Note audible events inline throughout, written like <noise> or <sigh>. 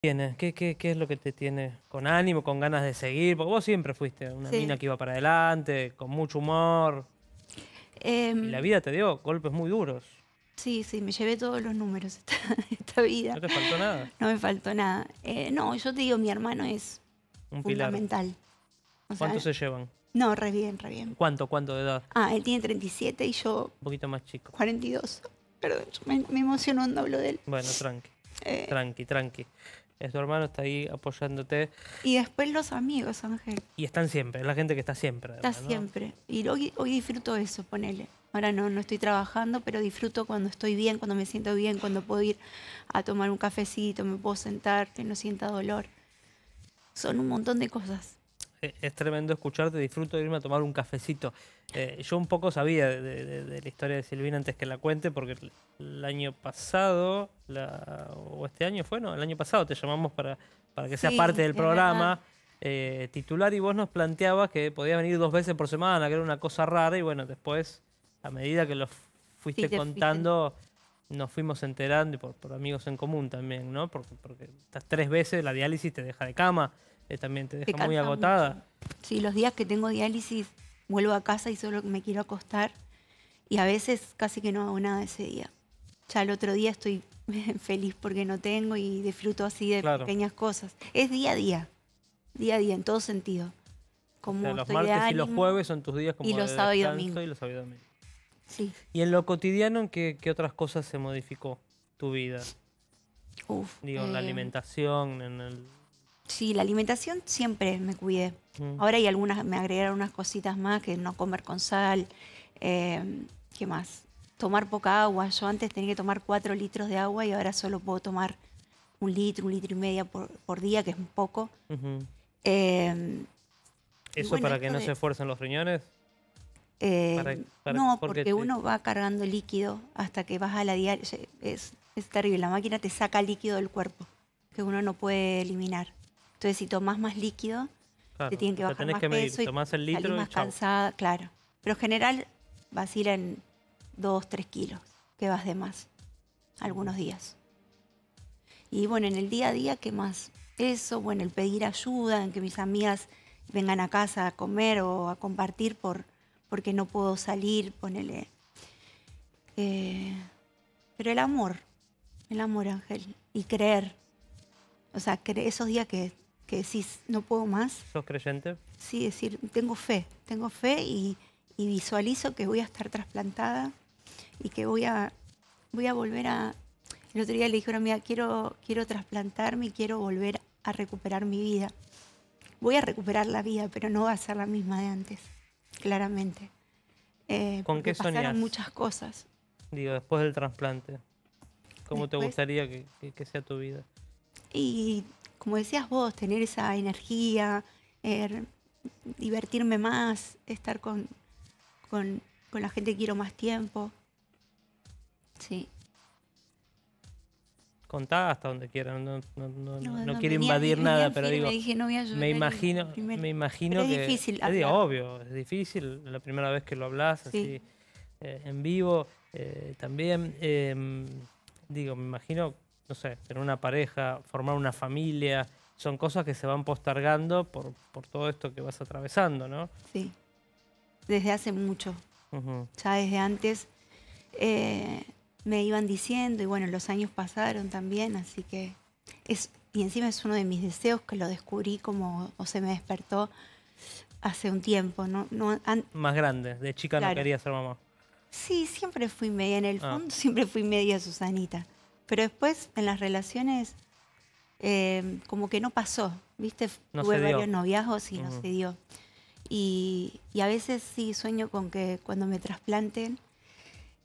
tiene? ¿Qué, es lo que te tiene con ánimo, con ganas de seguir? Porque vos siempre fuiste una mina que iba para adelante, con mucho humor. y la em, vida te dio golpes muy duros. Sí, sí, me llevé todos los números esta, <laughs> esta vida. ¿No te faltó nada? No me faltó nada. Eh, no, yo te digo, mi hermano es Un fundamental. ¿Cuántos se llevan? No, re bien, re bien. ¿Cuánto, cuánto de edad? Ah, él tiene 37 y yo... Un poquito más chico. 42. Perdón, me, me emociono cuando hablo de él. Bueno, tranqui. Eh. tranqui, tranqui es tu hermano, está ahí apoyándote. Y después los amigos, Ángel. Y están siempre, es la gente que está siempre. está siempre. Y hoy, disfruto eso, ponele. Ahora no, no estoy trabajando, pero disfruto cuando estoy bien, cuando me siento bien, cuando puedo ir a tomar un cafecito, me puedo sentar, que no sienta dolor. Son un montón de cosas. E, es tremendo escucharte, disfruto de irme a tomar un cafecito. Eh, yo un poco sabía de, la historia de Silvina antes que la cuente, porque el año pasado, o este año fue, no, el año pasado te llamamos para, para que sea parte del programa. Eh, titular y vos nos planteabas que podías venir dos veces por semana, que era una cosa rara, y bueno, después, a medida que lo fuiste contando, nos fuimos enterando, y por, amigos en común también, ¿no? Porque, porque tres veces, la diálisis te deja de cama, eh, también te deja muy agotada. Sí, los días que tengo diálisis vuelvo a casa y solo me quiero acostar y a veces casi que no hago nada ese día. Ya el otro día estoy <laughs> feliz porque no tengo y disfruto así de pequeñas cosas. Es día a día, día a día en todo sentido. Como los martes y los jueves son tus días como y los sábados y los sábados y domingos. Sí. ¿Y en lo cotidiano en qué, qué, otras cosas se modificó tu vida? Uf, Digo, en la eh, alimentación, en el Sí, la alimentación siempre me cuidé. Mm. Ahora hay algunas, me agregaron unas cositas más, que no comer con sal, em, ¿qué más? Tomar poca agua. Yo antes tenía que tomar cuatro litros de agua y ahora solo puedo tomar un litro, un litro y medio por, día, que es un poco. Em, ¿Eso para que no se esfuercen los riñones? Em, no, porque, uno va cargando líquido hasta que vas a la diaria. es terrible, la máquina te saca líquido del cuerpo que uno no puede eliminar. Entonces, si tomás más líquido, te tienen que bajar más peso tomás el litro más cansada, claro. Pero en general ir en 2, 3 kilos que vas de más algunos días. Y bueno, en el día a día, ¿qué más? Eso, bueno, el pedir ayuda, en que mis amigas vengan a casa a comer o a compartir por, porque no puedo salir, ponele. Eh, pero el amor, el amor, Ángel, y creer. O sea, esos días que que decís, no puedo más. ¿Sos creyente? Sí, es decir, tengo fe, tengo fe y, visualizo que voy a estar trasplantada y que voy a, voy a volver a... El otro día le dije a quiero, quiero trasplantarme y quiero volver a recuperar mi vida. Voy a recuperar la vida, pero no va a ser la misma de antes, claramente. Eh, ¿Con qué pasaron muchas cosas. Digo, después del trasplante, ¿cómo te gustaría que, que sea tu vida? Y como decías vos, tener esa energía, er, divertirme más, estar con, con, la gente que quiero más tiempo. Sí. Contá hasta donde quieran, no, no, no, no, quiero invadir nada, pero digo, me, imagino, me imagino que es difícil, es obvio, es difícil la primera vez que lo hablas así eh, en vivo, eh, también em, digo, me imagino no sé, tener una pareja, formar una familia, son cosas que se van postergando por, por todo esto que vas atravesando, ¿no? Sí, desde hace mucho. Ya desde antes eh, me iban diciendo y bueno, los años pasaron también, así que es, y encima es uno de mis deseos que lo descubrí como, o se me despertó hace un tiempo, ¿no? Más grande, de chica no quería ser mamá. Sí, siempre fui media, en el ah. fondo <laughs> siempre fui media Susanita. Pero después en las relaciones em, como que no pasó, ¿viste? Tuve varios noviazgos y no se dio. Y, a veces sí sueño con que cuando me trasplanten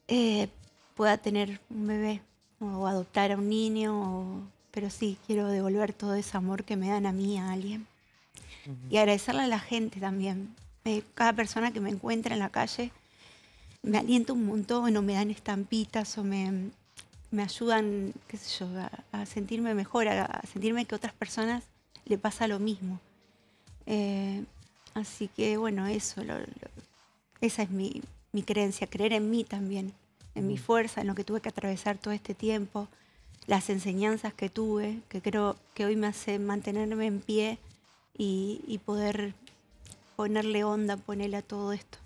eh, pueda tener un bebé o adoptar a un niño, pero sí, quiero devolver todo ese amor que me dan a mí, a alguien. Y agradecerle a la gente también. Eh, cada persona que me encuentra en la calle me alienta un montón o me dan estampitas o me, me ayudan, qué sé yo, a, sentirme mejor, a, sentirme que a otras personas le pasa lo mismo. Eh, así que bueno, eso, esa es mi, mi, creencia, creer en mí también, en mi mm. fuerza, en lo que tuve que atravesar todo este tiempo, las enseñanzas que tuve, que creo que hoy me hace mantenerme en pie y, y poder ponerle onda, ponerle a todo esto.